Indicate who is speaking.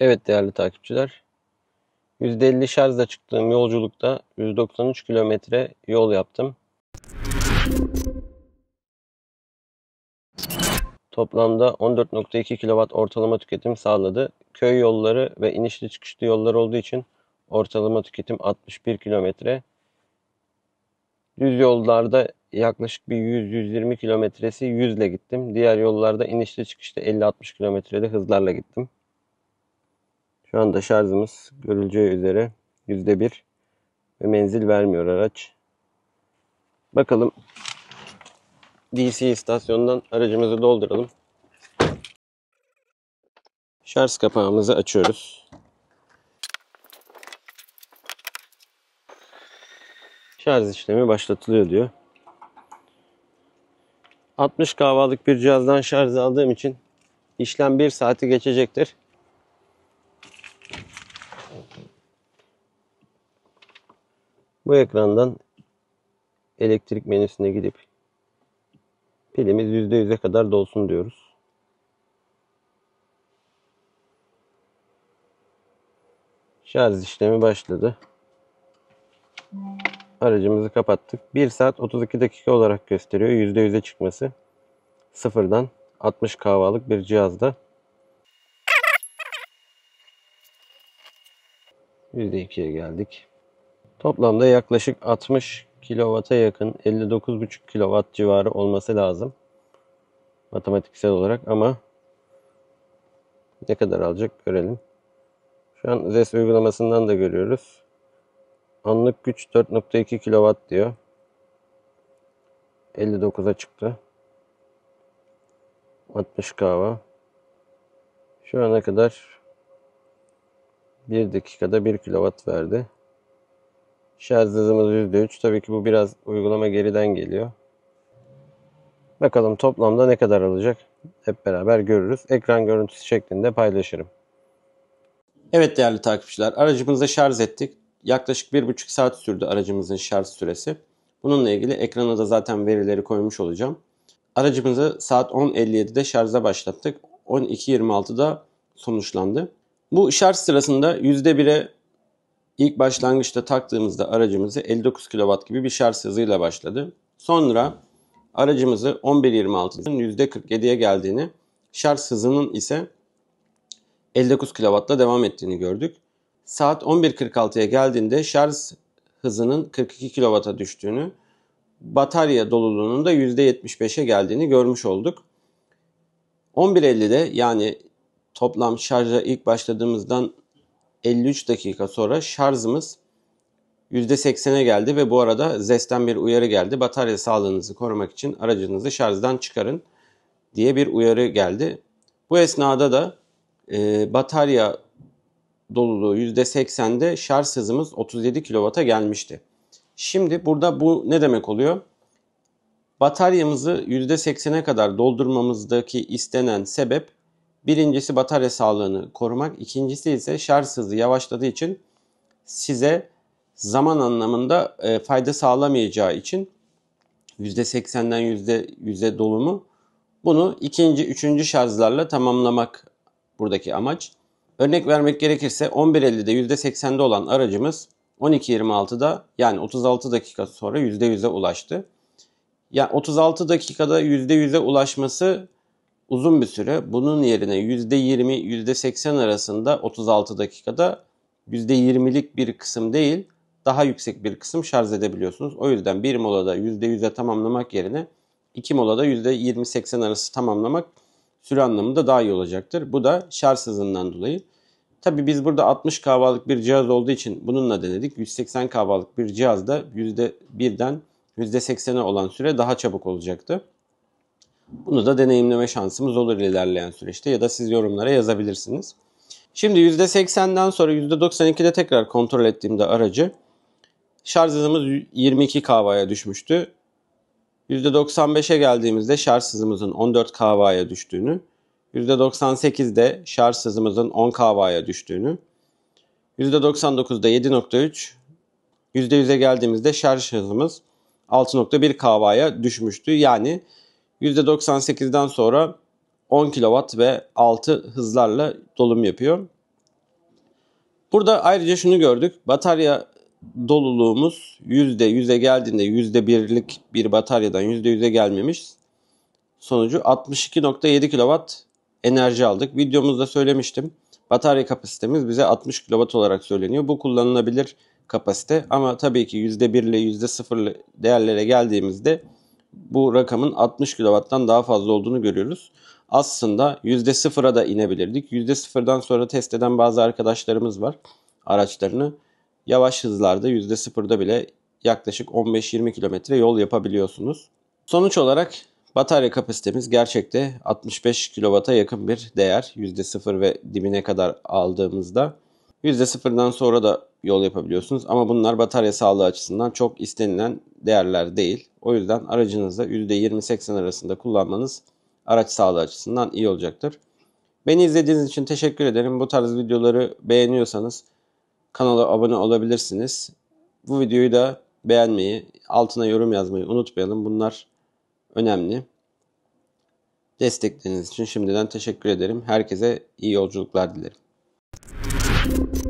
Speaker 1: Evet değerli takipçiler. %50 şarjla çıktığım yolculukta 193 kilometre yol yaptım. Toplamda 14.2 kW ortalama tüketim sağladı. Köy yolları ve inişli çıkışlı yollar olduğu için ortalama tüketim 61 kilometre. Düz yollarda yaklaşık bir 100-120 kilometresi 100 ile gittim. Diğer yollarda inişli çıkışta 50-60 kilometrede hızlarla gittim. Şu anda şarjımız görüleceği üzere %1 ve menzil vermiyor araç. Bakalım DC istasyondan aracımızı dolduralım. Şarj kapağımızı açıyoruz. Şarj işlemi başlatılıyor diyor. 60 kahvalık bir cihazdan şarj aldığım için işlem 1 saati geçecektir. Bu ekrandan elektrik menüsüne gidip pilimiz %100'e kadar dolsun diyoruz. Şarj işlemi başladı. Aracımızı kapattık. 1 saat 32 dakika olarak gösteriyor %100'e çıkması. Sıfırdan 60 kahvalık bir cihazda. %2'ye geldik. Toplamda yaklaşık 60 kW'a yakın 59,5 kW civarı olması lazım. Matematiksel olarak ama ne kadar alacak görelim. Şu an ZES uygulamasından da görüyoruz. Anlık güç 4.2 kW diyor. 59'a çıktı. 60 kahva. Şu ana kadar 1 dakikada 1 kW verdi. Şarj hızımız %3. Tabii ki bu biraz uygulama geriden geliyor. Bakalım toplamda ne kadar alacak hep beraber görürüz. Ekran görüntüsü şeklinde paylaşırım. Evet değerli takipçiler aracımızı şarj ettik. Yaklaşık 1,5 saat sürdü aracımızın şarj süresi. Bununla ilgili ekrana da zaten verileri koymuş olacağım. Aracımızı saat 10.57'de şarja başlattık. 12.26'da sonuçlandı. Bu şarj sırasında %1'e İlk başlangıçta taktığımızda aracımızı 59 kW gibi bir şarj hızıyla başladı. Sonra aracımızı 11.26'nın %47'ye geldiğini, şarj hızının ise 59 kW'la devam ettiğini gördük. Saat 11.46'ya geldiğinde şarj hızının 42 kW'a düştüğünü, batarya doluluğunun da %75'e geldiğini görmüş olduk. 11.50'de yani toplam şarja ilk başladığımızdan 53 dakika sonra şarjımız %80'e geldi ve bu arada ZES'ten bir uyarı geldi. Batarya sağlığınızı korumak için aracınızı şarjdan çıkarın diye bir uyarı geldi. Bu esnada da e, batarya doluluğu %80'de şarj hızımız 37 kW'a gelmişti. Şimdi burada bu ne demek oluyor? Bataryamızı %80'e kadar doldurmamızdaki istenen sebep Birincisi batarya sağlığını korumak, ikincisi ise şarj hızı yavaşladığı için size zaman anlamında e, fayda sağlamayacağı için %80'den %100'e dolumu bunu ikinci, üçüncü şarjlarla tamamlamak buradaki amaç. Örnek vermek gerekirse 11.50'de %80'de olan aracımız 12.26'da yani 36 dakika sonra %100'e ulaştı. Yani 36 dakikada %100'e ulaşması uzun bir süre. Bunun yerine %20, %80 arasında 36 dakikada %20'lik bir kısım değil, daha yüksek bir kısım şarj edebiliyorsunuz. O yüzden bir molada %100'e tamamlamak yerine 2 molada %20-80 arası tamamlamak süre anlamında daha iyi olacaktır. Bu da şarj hızından dolayı. Tabi biz burada 60 kahvalık bir cihaz olduğu için bununla denedik. 180 kahvalık bir cihazda %1'den %80'e olan süre daha çabuk olacaktı. Bunu da deneyimleme şansımız olur ilerleyen süreçte ya da siz yorumlara yazabilirsiniz. Şimdi %80'den sonra %92'de tekrar kontrol ettiğimde aracı şarj hızımız 22 kW'ya düşmüştü. %95'e geldiğimizde şarj hızımızın 14 kW'ya düştüğünü, %98'de şarj hızımızın 10 kW'ya düştüğünü, %99'da 7.3, %100'e geldiğimizde şarj hızımız 6.1 kW'ya düşmüştü. Yani %98'den sonra 10 kW ve 6 hızlarla dolum yapıyor. Burada ayrıca şunu gördük. Batarya doluluğumuz %100'e geldiğinde %1'lik bir bataryadan %100'e gelmemiş. Sonucu 62.7 kW enerji aldık. Videomuzda söylemiştim. Batarya kapasitemiz bize 60 kW olarak söyleniyor. Bu kullanılabilir kapasite ama tabii ki %1 ile %0 değerlere geldiğimizde bu rakamın 60 kW'tan daha fazla olduğunu görüyoruz. Aslında %0'a da inebilirdik. %0'dan sonra test eden bazı arkadaşlarımız var araçlarını. Yavaş hızlarda %0'da bile yaklaşık 15-20 kilometre yol yapabiliyorsunuz. Sonuç olarak batarya kapasitemiz gerçekte 65 kW'a yakın bir değer. %0 ve dibine kadar aldığımızda %0'dan sonra da yol yapabiliyorsunuz ama bunlar batarya sağlığı açısından çok istenilen değerler değil. O yüzden aracınızda %20-80 arasında kullanmanız araç sağlığı açısından iyi olacaktır. Beni izlediğiniz için teşekkür ederim. Bu tarz videoları beğeniyorsanız kanala abone olabilirsiniz. Bu videoyu da beğenmeyi, altına yorum yazmayı unutmayalım. Bunlar önemli. Destekleriniz için şimdiden teşekkür ederim. Herkese iyi yolculuklar dilerim.